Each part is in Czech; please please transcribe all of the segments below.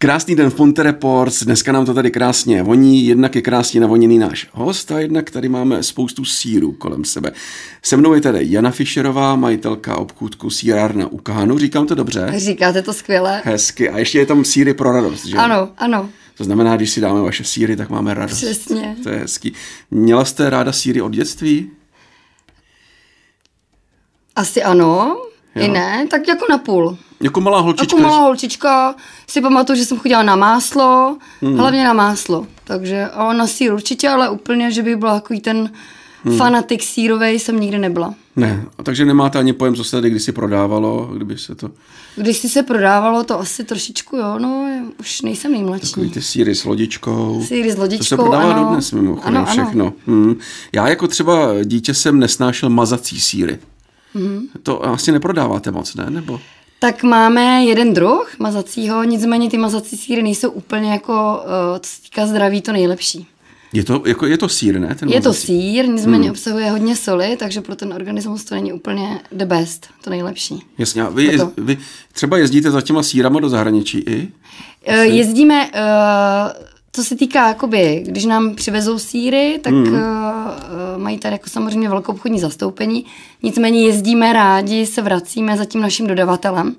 Krásný den Fonte Reports, dneska nám to tady krásně voní, jednak je krásně navoněný náš host a jednak tady máme spoustu síru kolem sebe. Se mnou je tady Jana Fischerová, majitelka obchůdku Sírárna u Kahanu. říkám to dobře? Říkáte to skvěle. Hezky a ještě je tam síry pro radost, že? Ano, ano. To znamená, když si dáme vaše síry, tak máme radost. Přesně. To je hezký. Měla jste ráda síry od dětství? Asi ano, jo. i ne, tak jako na půl. Jako malá holčička. Jako malá holčička si pamatuju, že jsem chodila na máslo, hmm. hlavně na máslo. Takže a na sír určitě, ale úplně, že by byla takový ten hmm. fanatik sírovej, jsem nikdy nebyla. Ne, a takže nemáte ani pojem, co se tady kdysi prodávalo, kdyby se to... Když si se prodávalo, to asi trošičku, jo, no, už nejsem nejmladší. Takový ty síry s lodičkou. Síry s lodičkou, To se prodává ano. dodnes mimochodem ano, ano. všechno. Hmm. Já jako třeba dítě jsem nesnášel mazací síry. Hmm. To asi neprodáváte moc, ne? Nebo... Tak máme jeden druh mazacího, nicméně ty mazací síry nejsou úplně jako, eh, co se týká zdraví, to nejlepší. Je to, jako, je to sír, ne? Ten je to sír, nicméně hmm. obsahuje hodně soli, takže pro ten organismus to není úplně the best, to nejlepší. Jasně, a vy, je, jako- vy třeba jezdíte za těma sírama do zahraničí i? Asi? Eh, jezdíme uh, co se týká, jakoby, když nám přivezou síry, tak mm. uh, mají tady jako samozřejmě velkou obchodní zastoupení. Nicméně jezdíme rádi, se vracíme za tím naším dodavatelem.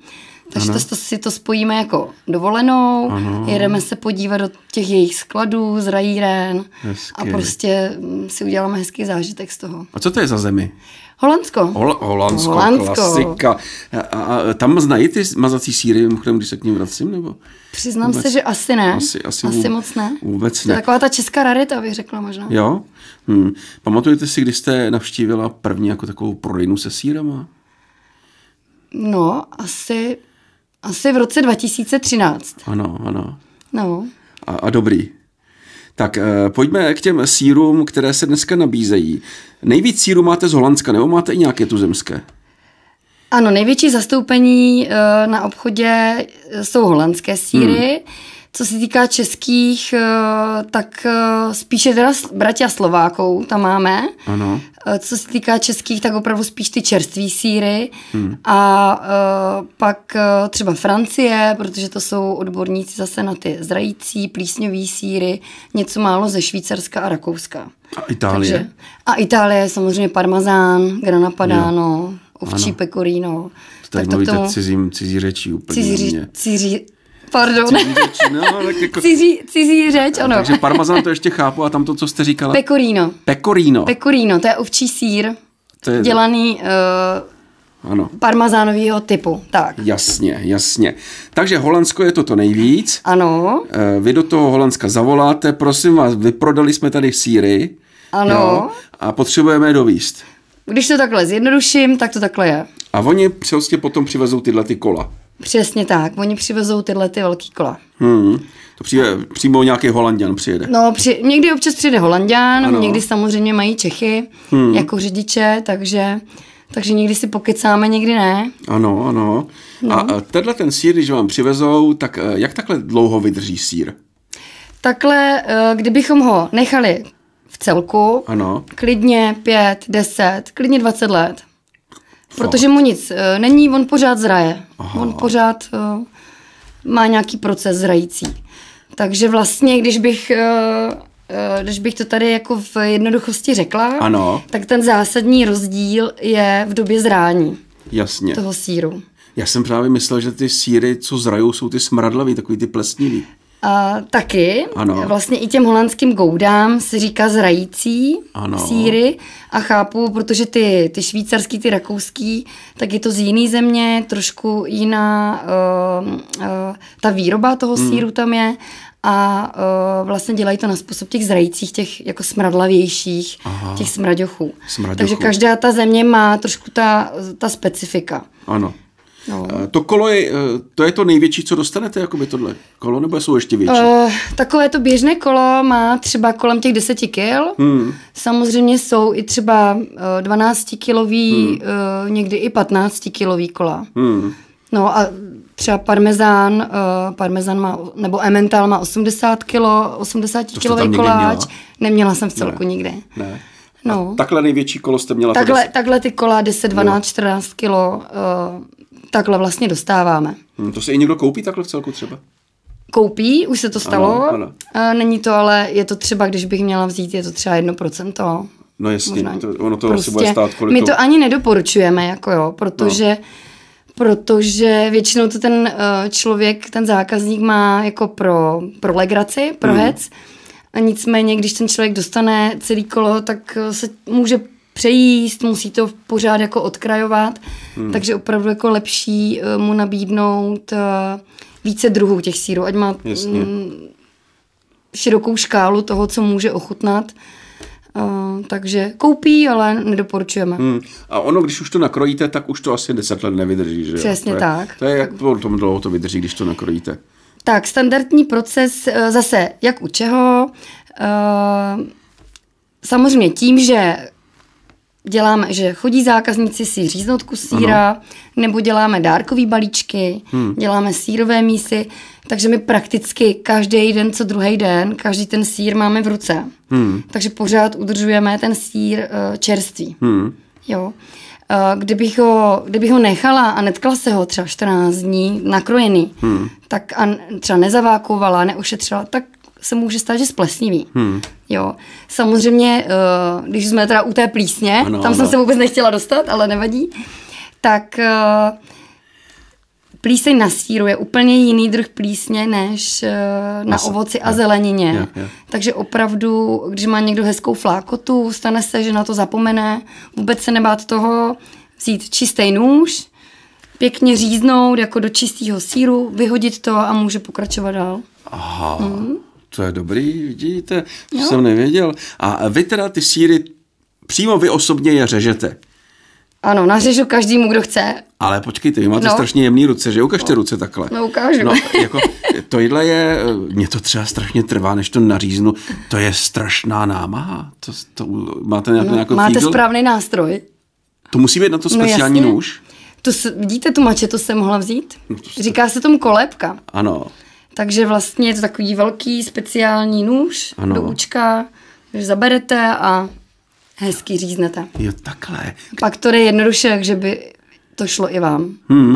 Takže to, to si to spojíme jako dovolenou, ano. jedeme se podívat do těch jejich skladů z rajíren Hezky. a prostě hm, si uděláme hezký zážitek z toho. A co to je za zemi? Holandsko. Hol- Holandsko, Holandsko, klasika. A, a, tam znají ty mazací síry, mimochodem, když se k ním vracím? Nebo Přiznám vůbec? se, že asi ne. Asi, asi, asi vůbec, moc ne. Vůbec ne. To je taková ta česká rarita, bych řekla možná. Jo? Hm. Pamatujete si, kdy jste navštívila první jako takovou prodejnu se sírama? No, asi, asi v roce 2013. Ano, ano. No. A, a dobrý. Tak eh, pojďme k těm sírům, které se dneska nabízejí. Nejvíc sírů máte z Holandska, nebo máte i nějaké tuzemské? Ano, největší zastoupení eh, na obchodě eh, jsou holandské síry. Hmm. Co se týká českých, eh, tak eh, spíše teda bratia Slovákou tam máme. Ano. Eh, co se týká českých, tak opravdu spíš ty čerství síry. Hmm. A pak třeba Francie, protože to jsou odborníci zase na ty zrající, plísňový síry, něco málo ze Švýcarska a Rakouska. A Itálie. Takže, a Itálie, samozřejmě parmazán, grana padano, ovčí pecorino. Tak, tak to tomu, cizím, cizí řečí úplně. Cizí, cizí, Pardon. Cizí řeč, no, tak jako... cizí, cizí řeč, ano. Takže parmazán to ještě chápu a tam to, co jste říkala. Pecorino. Pecorino. Pecorino, to je ovčí sír, to je... dělaný... Uh, ano. parmazánovýho typu, tak. Jasně, jasně. Takže Holandsko je toto nejvíc. Ano. E, vy do toho Holandska zavoláte, prosím vás, vyprodali jsme tady síry. Ano. Jo, a potřebujeme je dovíst. Když to takhle zjednoduším, tak to takhle je. A oni prostě potom přivezou tyhle ty kola. Přesně tak, oni přivezou tyhle ty velký kola. Hmm. To přijde přímo nějaký holanděn přijede. No, při, někdy občas přijede holanděn, ano. někdy samozřejmě mají Čechy hmm. jako řidiče, takže takže někdy si pokecáme, někdy ne. Ano, ano. No. A tenhle ten sír, když vám přivezou, tak eh, jak takhle dlouho vydrží sír? Takhle, eh, kdybychom ho nechali v celku, ano. klidně 5, 10, klidně 20 let. Protože mu nic eh, není, on pořád zraje. Aha. On pořád uh, má nějaký proces zrající. Takže vlastně, když bych, uh, uh, když bych to tady jako v jednoduchosti řekla, ano. tak ten zásadní rozdíl je v době zrání Jasně. toho síru. Já jsem právě myslel, že ty síry, co zrajou, jsou ty smradlavý, takový ty plesnivý. Uh, taky. Ano. Vlastně i těm holandským goudám se říká zrající ano. síry a chápu, protože ty, ty švýcarský, ty rakouský, tak je to z jiný země, trošku jiná uh, uh, ta výroba toho hmm. síru tam je a uh, vlastně dělají to na způsob těch zrajících, těch jako smradlavějších, Aha. těch smraďochů. smraďochů. Takže každá ta země má trošku ta, ta specifika. Ano. No. To kolo je, eh, to je to největší, co dostanete, jako by tohle kolo, nebo jsou ještě větší? Uh, takové to běžné kolo má třeba kolem těch 10 kil. Hmm. Samozřejmě jsou i třeba 12 eh, kilový, hmm. uh, někdy i 15 kilový kola. Hmm. No a třeba parmezán, uh, parmezán má, nebo emmental má 80 kilo, 80 kilový koláč. Měla? Neměla jsem v celku ne. nikdy. Ne. No. A takhle největší kolo jste měla? Takhle, takhle ty kola 10, 12, no. 14 kilo. Uh, takhle vlastně dostáváme. Hmm, to se i někdo koupí takhle v celku třeba? Koupí, už se to stalo. Ano, ano. Eh, není to ale, je to třeba, když bych měla vzít, je to třeba 1%. No jasně, to, ono to prostě, asi bude prostě. stát kolik My to... ani nedoporučujeme, jako jo, protože no protože většinou to ten eh, člověk, ten zákazník má jako pro, pro legraci, pro mm. hec. A nicméně, když ten člověk dostane celý kolo, tak eh, se může přejíst, musí to pořád jako odkrajovat, hmm. takže opravdu jako lepší eh, mu nabídnout eh, více druhů těch sírů, ať má Jasně. Mm, širokou škálu toho, co může ochutnat. Uh, takže koupí, ale nedoporučujeme. Hmm. A ono, když už to nakrojíte, tak už to asi 10 let nevydrží, že Přesně to je, To je, jak tom dlouho to vydrží, když to nakrojíte? Tak, standardní proces zase, jak u čeho. Uh, samozřejmě tím, že děláme, že chodí zákazníci si říznout kus síra, ano. nebo děláme dárkové balíčky, hmm. děláme sírové mísy, takže my prakticky každý den, co druhý den, každý ten sír máme v ruce. Hmm. Takže pořád udržujeme ten sír uh, čerstvý. Hmm. Jo. Eh, kdybych ho, kdybych ho nechala a netkla se ho třeba 14 dní nakrojený, hmm. tak a třeba nezavákovala, neušetřila, tak se může stát, že splesniví. Hmm. Jo. Samozřejmě, eh, když jsme teda u té plísně, ano, tam ano. jsem se vůbec nechtěla dostat, ale nevadí, tak eh, plíseň na síru je úplně jiný druh plísně než eh, na Asa. ovoci a zelenině. Yeah, yeah. Takže opravdu, když má někdo hezkou flákotu, stane se, že na to zapomene, vůbec se nebát toho vzít čistý nůž, pěkně říznout jako do čistého síru, vyhodit to a může pokračovat dál. Aha. Mm to je dobrý, vidíte, to jsem nevěděl. A vy teda ty síry přímo vy osobně je řežete. Ano, nařežu každému, kdo chce. Ale počkejte, vy máte no. strašně jemné ruce, že? Ukažte no. ruce takhle. No, ukážu. No, jako, to jídlo je, mě to třeba strašně trvá, než to naříznu. To je strašná námaha. To, to, máte nějakou no, Máte správný nástroj. To musí být na to no, speciální no, nůž. To, vidíte tu mače, to jsem mohla vzít? No, to Říká se tomu kolebka. Ano. Takže vlastně je to takový velký speciální nůž ano. do účka, že zaberete a hezky říznete. Jo, takhle. Pak to je jednoduše, že by to šlo i vám. Hmm. Uh,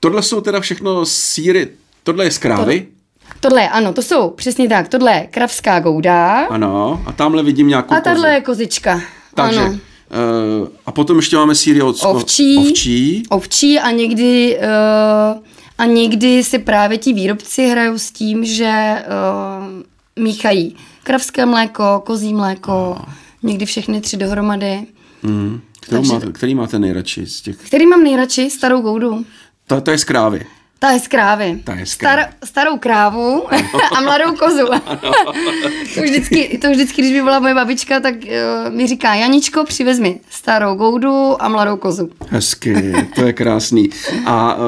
tohle jsou teda všechno síry, tohle je z krávy? To... Tohle, ano, to jsou přesně tak. Tohle je kravská gouda. Ano, a tamhle vidím nějakou A tahle je kozička. Takže, ano. Uh, a potom ještě máme síry od ovčí, ovčí. Ovčí a někdy uh, a někdy si právě ti výrobci hrajou s tím, že uh, míchají kravské mléko, kozí mléko, a... No. někdy všechny tři dohromady. Mm. Takže, máte, který máte nejradši z těch? Který mám nejradši? Starou goudu. To to je z krávy. Ta je z krávy. Ta je z krávy. Star, starou krávu a mladou kozu. to, vždycky, to vždycky, když by byla moje babička, tak uh, mi říká, Janičko, přivez mi starou goudu a mladou kozu. Hezky, to je krásný. A uh,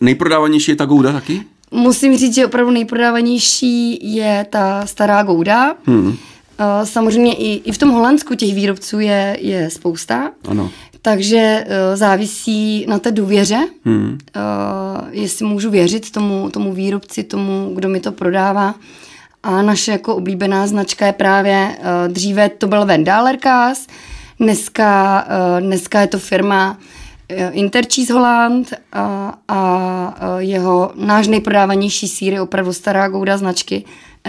nejprodávanější je ta gouda taky? Musím říct, že opravdu nejprodávanější je ta stará gouda. Hmm. Eh, samozřejmě i, i v tom Holandsku těch výrobců je, je spousta. Ano. Takže eh, závisí na té důvěře, hmm. Eh, jestli můžu věřit tomu, tomu výrobci, tomu, kdo mi to prodává. A naše jako oblíbená značka je právě, eh, dříve to byl Vendaler Kás, dneska, dneska je to firma uh, z Holand a, a jeho náš nejprodávanější sír je opravdu stará gouda značky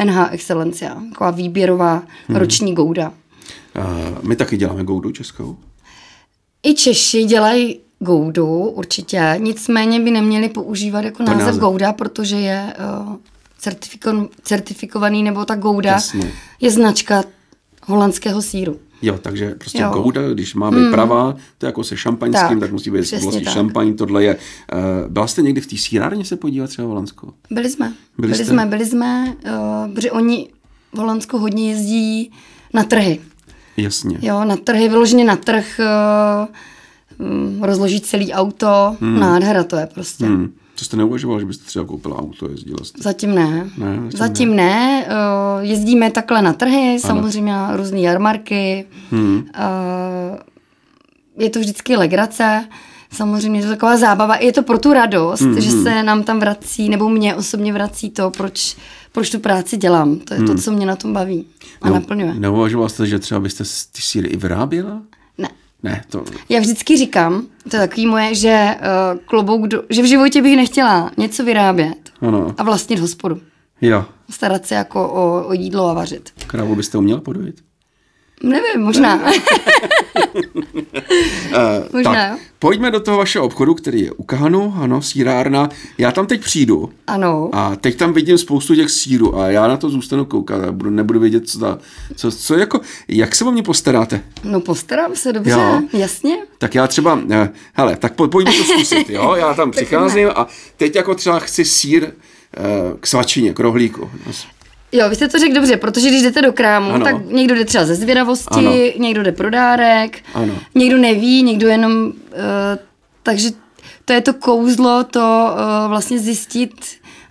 NH Excellencia, taková výběrová hmm. roční gouda. Uh, my taky děláme goudu českou? i Češi dělají goudu určitě, nicméně by neměli používat jako název, název. gouda, protože je uh, eh, certifiko- certifikovaný, nebo ta gouda Jasně. je značka holandského síru. Jo, takže prostě jo. gouda, když být mm. pravá, to je jako se šampaňským, tak, tak musí být vlastně šampaň, tohle je. Eh, byla jste někdy v té sírárně se podívat třeba v Holandsku? Byli jsme, byli, byli jsme, byli jsme, uh, protože oni v Holandsku hodně jezdí na trhy. Jasně. Jo, na trhy, vyloženě na trh, uh, rozložit celý auto, hmm. nádhera to je prostě. Hmm. Co jste neuvažoval, že byste třeba koupila auto, jezdila jste? Zatím ne. ne zatím, zatím ne. ne. Uh, jezdíme takhle na trhy, ano. samozřejmě na různé jarmarky. Hmm. Uh, je to vždycky legrace. Samozřejmě je to taková zábava. Je to pro tu radost, mm-hmm. že hmm. se nám tam vrací, nebo mě osobně vrací to, proč proč tu práci dělám. To je hmm. to, co mě na tom baví a no, naplňuje. Neuvažoval jste, že třeba byste ty síly i vyráběla? Ne. Ne, to... Já vždycky říkám, to je takový moje, že uh, klobouk, do, že v životě bych nechtěla něco vyrábět ano. a vlastnit hospodu. Jo. Starat se jako o, o jídlo a vařit. Krávu byste uměla podojit? Nevím, možná. Eh, možná, tak, jo? Pojďme do toho vašeho obchodu, který je u Kahanu, ano, sírárna. Já tam teď přijdu. Ano. A teď tam vidím spoustu těch síru a já na to zůstanu koukat a budu, nebudu vědět, co, ta, co, co jako, jak se o mě postaráte? No postarám se, dobře, jo. jasně. Tak já třeba, eh, hele, tak po, pojďme to zkusit, jo, já tam přicházím a teď jako třeba chci sír, eh, k svačině, k rohlíku. Jo, vy jste to řekl dobře, protože když jdete do krámu, ano. tak někdo jde třeba ze zvědavosti, ano. někdo jde pro dárek, ano. někdo neví, někdo jenom... Uh, takže to je to kouzlo, to uh, vlastně zjistit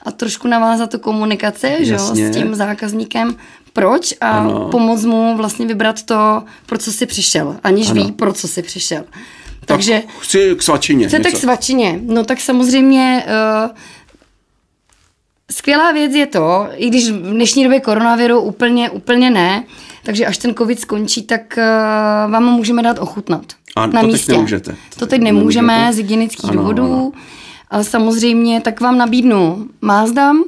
a trošku navázat tu komunikace, že, s tím zákazníkem, proč a ano. pomoct mu vlastně vybrat to, pro co si přišel, aniž ano. ví, pro co si přišel. Takže tak chci k svačině. Chcete něco. k svačině. No tak samozřejmě uh, Skvělá věc je to, i když v dnešní době koronaviru úplně, úplně ne, takže až ten covid skončí, tak uh, vám ho můžeme dát ochutnat. A na to místě. teď nemůžete. To teď nemůžeme, nemůžete. z hygienických ano, důvodů. Ano. A samozřejmě tak vám nabídnu mázdam,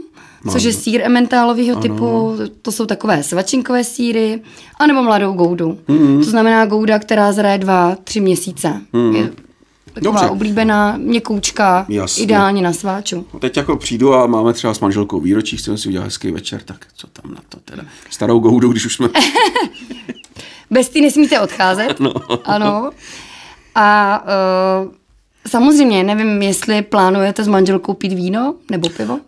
což je sír ementálového typu, to jsou takové svačinkové síry, anebo mladou goudu. Mm-hmm. To znamená gouda, která zraje dva, tři měsíce. Mm-hmm. Je Taková Dobře. oblíbená měkoučka, Jasně. ideálně na sváču. No teď jako přijdu a máme třeba s manželkou výročí, chceme si udělat hezký večer, tak co tam na to teda? Starou goudu, když už jsme... Bez ty nesmíte odcházet. no. Ano. A uh, samozřejmě, nevím, jestli plánujete s manželkou pít víno nebo pivo?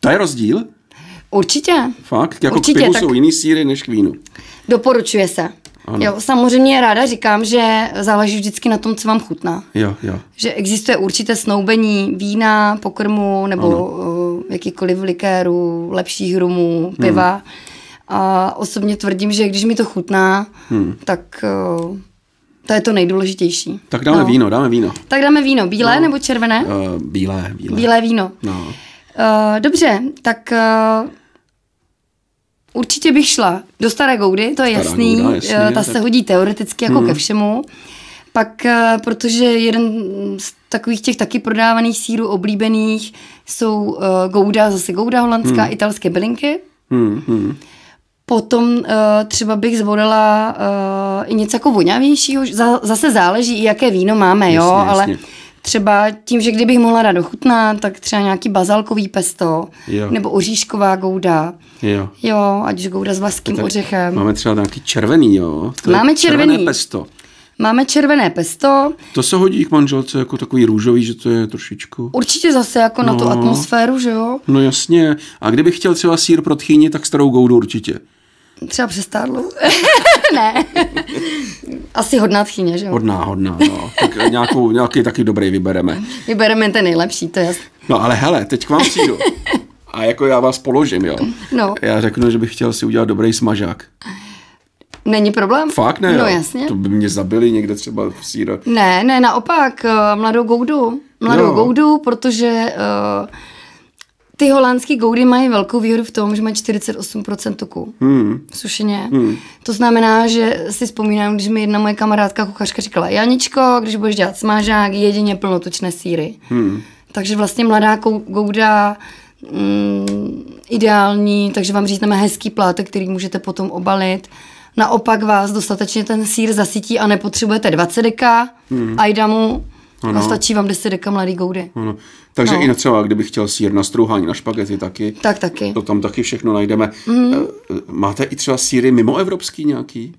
To je rozdíl. Určitě. Fakt? Jako Určitě, k pivu tak... jsou jiný síry než k vínu. Doporučuje se. Ano. Jo, samozřejmě ráda říkám, že záleží vždycky na tom, co vám chutná. Jo, jo. Že existuje určité snoubení vína, pokrmu nebo uh, jakýkoliv likéru, lepších rumů, piva. Hmm. A osobně tvrdím, že když mi to chutná, hmm. tak eh, to je to nejdůležitější. Tak dáme no. víno, dáme víno. Tak dáme víno, bílé no. nebo červené? Uh, bílé, bílé. Bílé víno. No. Uh, dobře, tak uh, Určitě bych šla do Staré Goudy, to je Stará jasný, Gouda, eh, jasný ta tak... se hodí teoreticky jako hmm. ke všemu. Pak, eh, protože jeden z takových těch taky prodávaných sírů oblíbených jsou uh, gouda, zase gouda holandská, hmm. italské bylinky. Hmm, hmm. Potom uh, třeba bych zvolila uh, i něco jako voňavějšího, zase záleží, jaké víno máme, jasně, jo, ale Třeba tím, že kdybych mohla rád ochutnat, tak třeba nějaký bazalkový pesto jo. nebo oříšková gouda. Jo. jo, ať už gouda s vlastním ořechem. Máme třeba nějaký červený, jo? To máme červený. Červené pesto. Máme červené pesto. To se hodí k manželce jako takový růžový, že to je trošičku. Určitě zase jako no. na tu no. atmosféru, že jo? No jasně. A kdybych chtěl třeba sír pro tchýni, tak starou goudu určitě. Třeba přestárlou? ne. Asi hodná tchyně, že jo? Hodná, hodná, no. Tak nějakou, nějaký taky dobrý vybereme. Vybereme ten nejlepší, to je No ale hele, teď k vám přijdu. A jako já vás položím, jo? No. Já řeknu, že bych chtěl si udělat dobrý smažák. Není problém? Fakt ne, No jo. jasně. To by mě zabili někde třeba v síro. Ne, ne, naopak, eh, mladou goudu. Mladou no. goudu, protože... Uh, ty holandský goudy mají velkou výhodu v tom, že mají 48% tuku hmm. v sušeně. Hmm. To znamená, že si vzpomínám, když mi jedna moje kamarádka kuchařka říkala, Janičko, když budeš dělat smažák, jedině plnotučné síry. Hmm. Takže vlastně mladá gouda mm, ideální, takže vám řízneme hezký plátek, který můžete potom obalit. Naopak vás dostatečně ten sír zasytí a nepotřebujete 20 deka hmm. a jda mu ano. A stačí vám 10 deka mladý goudy. Ano. Takže no. i třeba, kdybych chtěl sír na strouhání, na špagety taky. Tak taky. To tam taky všechno najdeme. Mm. Máte i třeba síry mimo evropský nějaký?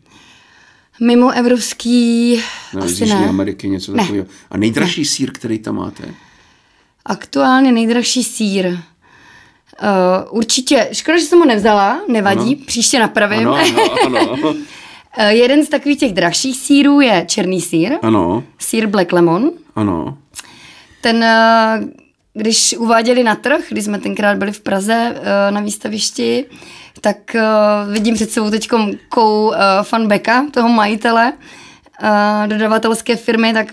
Mimo evropský ne, asi ne. Ameriky něco ne. takového. A nejdražší ne. sír, který tam máte? Aktuálně nejdražší sír. Uh, určitě, škoda, že jsem ho nevzala, nevadí, ano. příště napravím. Ano, ano, ano. Eh, jeden z takových těch dražších sírů je černý sír. Ano. Sír Black Lemon. Ano. Ten, eh, když uváděli na trh, když jsme tenkrát byli v Praze eh, na výstavišti, tak vidím před sebou teď kou fanbeka, toho majitele, dodavatelské firmy, tak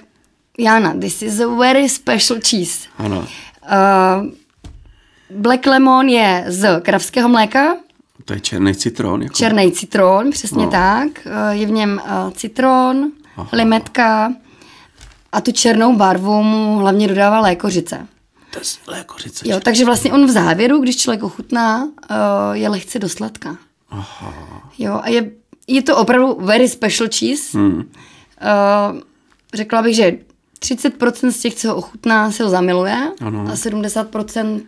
Jana, this is a very special cheese. Ano. Black Lemon je z kravského mléka, to je černý citron? Jako... Černý citron, přesně no. tak. Eh, je v něm eh, citron, Aha. limetka a tu černou barvu mu hlavně dodává lékořice. To je lékořice. Jo, takže vlastně on v závěru, když člověk ochutná, eh, je lehce do sladka. Aha. Jo, a je, je to opravdu very special cheese. Hmm. Řekla bych, že 30% z těch, co ho ochutná, se ho zamiluje ano. a 70%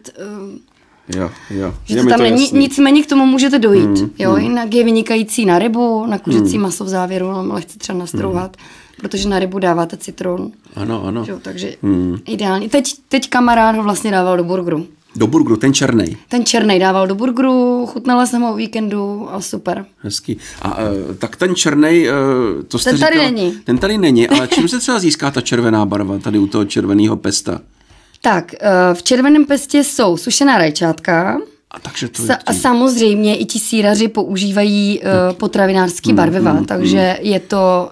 Jo, jo. Že to tam není, nicméně k tomu můžete dojít. Mm, jo? Mm. Jinak je vynikající na rybu, na kuřecí mm. maso v závěru, no, ale lehce třeba nastrouhat, mm. protože na rybu dáváte citron. Ano, ano. Jo, takže mm. ideálně. Teď, teď kamarád ho vlastně dával do burgeru. Do burgeru, ten černý. Ten černý dával do burgeru, chutnala jsem ho o víkendu a super. Hezký. A uh, tak ten černý, uh, to jste Ten tady říkala, není. Ten tady není, ale čím se třeba získá ta červená barva tady u toho červeného pesta? Tak, eh, v červeném pestě jsou sušená rajčátka, a takže to Sa- tím... Samozřejmě i ti síraři používají uh, potravinářský mm, barviva, mm, mm. takže mm. je to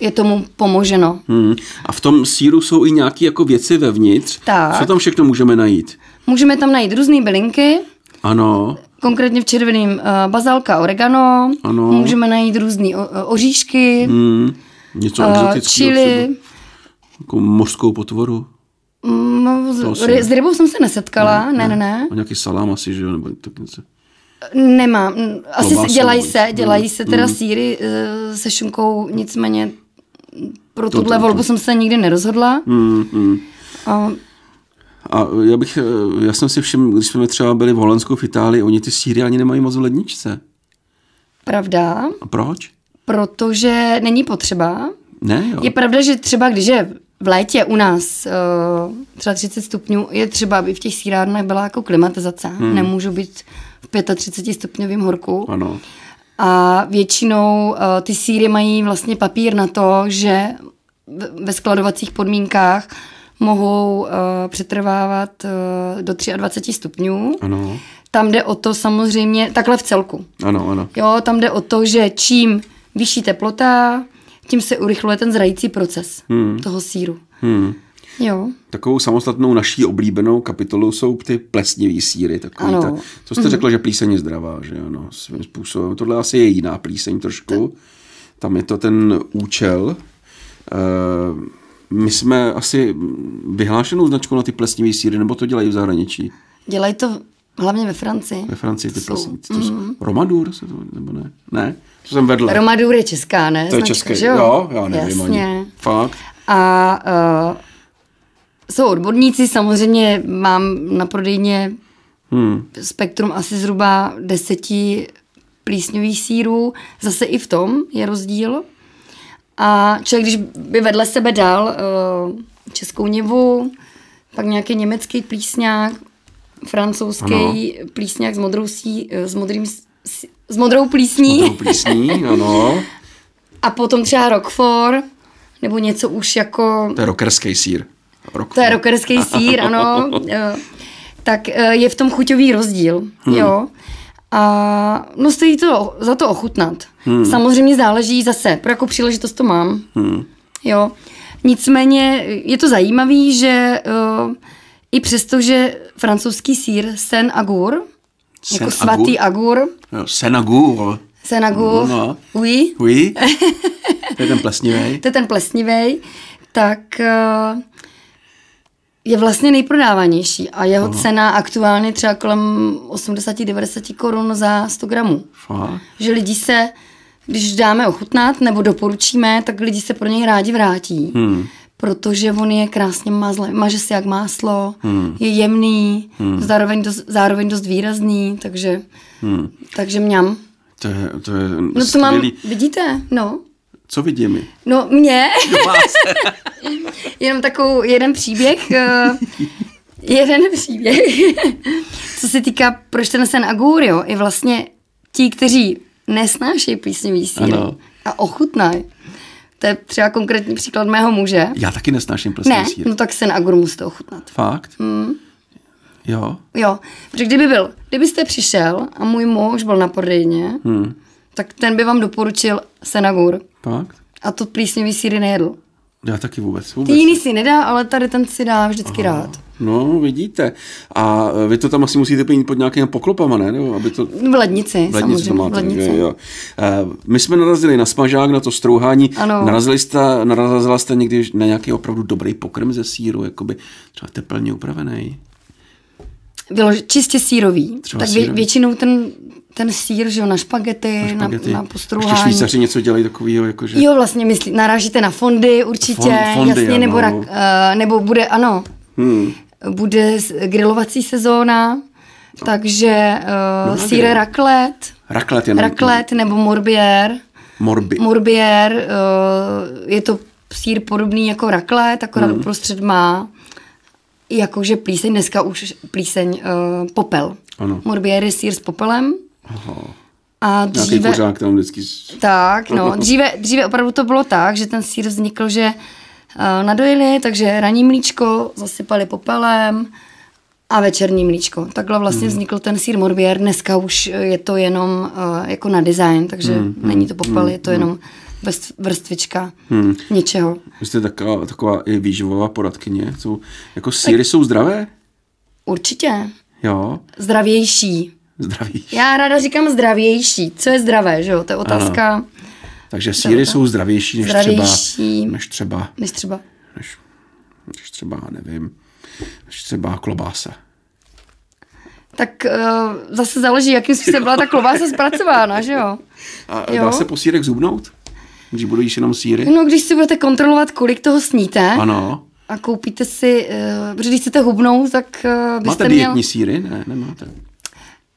je tomu pomoženo. Hmm. A v tom síru jsou i nějaké jako věci vevnitř. Tak. Co tam všechno můžeme najít? Můžeme tam najít různé bylinky. Ano. Konkrétně v červeném uh, eh, bazalka oregano. Ano. Můžeme najít různé oříšky. Hmm. Něco uh, exotického. Čili. Jako mořskou potvoru. No, s, ry, s rybou jsem se nesetkala, ne, ne, ne. ne. A nějaký salám asi, že jo, nebo tak něco. Nemám, asi se, dělají se, dělají mm, se teda mm. síry eh, se šunkou, nicméně pro to, tuhle to, volbu to. jsem se nikdy nerozhodla. Mm, mm. A, a já bych, eh, já jsem si všiml, když jsme třeba byli v Holandsku, v Itálii, oni ty síry ani nemají moc v ledničce. Pravda. A proč? Protože není potřeba. Ne, jo. Je pravda, že třeba když je v létě u nás eh, třeba 30 stupňů je třeba, aby v těch sírárnách byla jako klimatizace. Hmm. Nemůžu být v 35 stupňovém horku. Ano. A většinou uh, ty síry mají vlastně papír na to, že ve skladovacích podmínkách mohou uh, přetrvávat uh, do 23 stupňů. Ano. Tam jde o to samozřejmě, takhle v celku. Ano, ano. Jo, tam jde o to, že čím vyšší teplota, tím se urychluje ten zrající proces hmm. toho síru. Hmm. Jo. Takovou samostatnou naší oblíbenou kapitolou jsou ty plesnivý síry. ta, co jste mm. řekla, že plíseň je zdravá, že ano, svým způsobem. Tohle asi je jiná plíseň trošku. Tam je to ten účel. E, my jsme asi vyhlášenou značkou na ty plesnivé síry, nebo to dělají v zahraničí? Dělají to Hlavně ve Francii. Ve Francii ty prosím. Mm-hmm. Romadur se to, nebo ne? Ne, to jsem vedle. Romadur je česká, ne? To je české, jo? jo? Já nevím Jasně. ani. Fakt. A uh, jsou odborníci, samozřejmě mám na prodejně hmm. spektrum asi zhruba deseti plísňových sírů. Zase i v tom je rozdíl. A člověk, když by vedle sebe dal uh, českou nivu, pak nějaký německý plísňák, francouzský ano. plísňák s, modrou sí, eh, s, modrým, s modrou plísní. S modrou plísní, ano. A potom třeba Roquefort, nebo něco už jako... To je rockerský sír. Roquefort. To je rockerský sír, ano. Eh, tak eh, je v tom chuťový rozdíl, hmm. jo. A no stojí to za to ochutnat. Hmm. Samozřejmě záleží zase, pro jakou příležitost to mám. Hmm. Jo. Nicméně je to zajímavé, že uh, i přesto, že francouzský sír Sen Agur, Sen jako Agur? svatý Agur. No, Sen Agur. Sen Agur, no. oui. Oui. to je ten plesnivý. to je ten plesnivý. Tak eh, je vlastně nejprodávanější a jeho Aha. cena aktuálně třeba kolem 80-90 korun za 100 gramů. Aha. Že lidi se, když dáme ochutnat nebo doporučíme, tak lidi se pro něj rádi vrátí. Hmm protože on je krásně mazlý, maže si jak máslo, hmm. je jemný, hmm. zároveň, dost, zároveň dost výrazný, takže, hmm. takže mňam. To je, to je No to mám, vidíte, no. Co vidíme? No mě. Jenom takovou jeden příběh. Eh, jeden příběh. Co se týká, proč ten sen Agur, jo, i vlastně ti, kteří nesnášejí písňový síly ano. a ochutnají, to je třeba konkrétní příklad mého muže. Já taky nesnáším plesný prostě ne? sír. No tak se na Agur musíte ochutnat. Fakt? Mm. Jo. Jo, protože kdyby byl, kdybyste přišel a můj muž byl na prodejně, hmm. tak ten by vám doporučil Senagur. Fakt? A to plísňový síry nejedl. Já taky vůbec. vůbec. Ty jiný si nedá, ale tady ten si dá vždycky Aha. rád. No, vidíte. A e, vy to tam asi musíte plnit pod nějakými poklopama, ne? Nebo aby to... V lednici, v lednici samozřejmě. To máte, v lednici. Jo, jo. E, my jsme narazili na smažák, na to strouhání. Ano. Narazili jste, narazila jste někdy na nějaký opravdu dobrý pokrm ze síru, jakoby třeba teplně upravený? Bylo čistě sírový. Třeba tak sírový. Vě, většinou ten, ten sír, že jo, na špagety, na, špagety. na, na postruhání. Ještě švýcaři něco dělají takového, jakože... Jo, vlastně myslí, narážíte na fondy určitě, Fond, fondy, jasně, ano. nebo, rak, uh, nebo bude, ano, Hmm bude grilovací sezóna, takže uh, no, eh, no síre raklet, raklet, raklet nebo morbier. Morbi. Morbier, uh, je to sír podobný jako raklet, akorát mm. uprostřed má jakože plíseň, dneska už plíseň uh, popel. Ano. Morbier je sír s popelem. Aha. A dříve, Nějaký tam vždycky... Tak, no, dříve, dříve opravdu to bylo tak, že ten sír vznikl, že uh, Eh, nadojili, takže ranní mlíčko zasypali popelem a večerní mlíčko. Takhle vlastně hmm. vznikl ten sír morbier. Dneska už je to jenom uh, jako na design, takže hmm. hmm není to hmm, popel, hmm. je to jenom vrstvička hmm. něčeho. Vy jste taková, taková i výživová poradkyně. Jsou, jako síry tak... jsou zdravé? Určitě. Jo. Zdravější. Zdravější. Já ráda říkám zdravější. Co je zdravé, že jo? To je otázka... Ano takže síry jsou zdravější než zdravější, třeba... Než třeba... Než třeba... Než, než třeba, nevím, než třeba klobása. Tak uh, zase záleží, jakým způsobem byla ta klobása zpracována, že jo? A jo? dá se po sírek zubnout? Když budou jíst jenom síry? No, když si budete kontrolovat, kolik toho sníte. Ano. A koupíte si, uh, protože když chcete hubnout, tak uh, byste Máte dietní měl... síry? Ne, nemáte.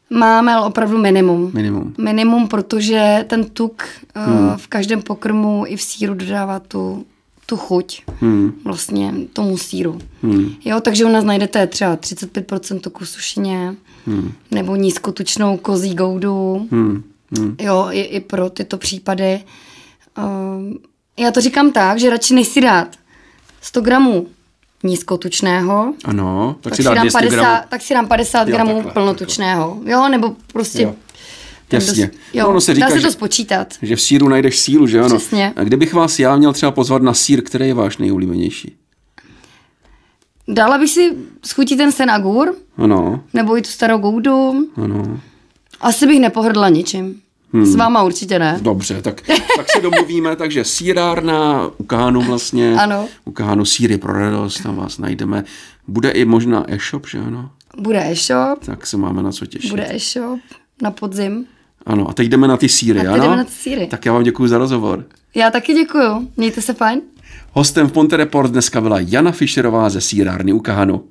Máme, ale opravdu minimum. Minimum. Minimum, protože ten tuk eh, hmm. v každém pokrmu i v síru dodává tu, tu chuť hmm. vlastně tomu síru. Hmm. Jo, takže u nás najdete třeba 35% tuku sušině hmm. nebo nízkotučnou kozí goudu. Hmm. Hmm. Jo, i, i pro tyto případy. Uh, já to říkám tak, že radši než si dát 100 gramů nízkotučného. Ano, tak, tak si, dám 50, gramů. tak si dám 50 jo, gramů takhle, plnotučného. Takhle. Jo, nebo prostě... Jo. Jasně. Dost, jo, no, ono se říká, dá se to spočítat. Že, že v síru najdeš sílu, že ano? Přesně. A kdybych vás já měl třeba pozvat na sír, který je váš nejoblíbenější? Dala bych si schutit ten agur. Ano. Nebo i tu starou goudu. Ano. Asi bych nepohrdla ničím. Hmm. S váma určitě ne. Dobře, tak, tak se domluvíme. takže sírárna u Kánu vlastně. Ano. U Kánu síry pro radost, tam vás najdeme. Bude i možná e-shop, že ano? Bude e-shop. Tak se máme na co těšit. Bude e-shop na podzim. Ano, a teď jdeme na ty síry, a ano? jdeme na ty síry. Tak já vám děkuji za rozhovor. Já taky děkuji. Mějte se fajn. Hostem v Ponte Report dneska byla Jana Fischerová ze sírárny u Kánu.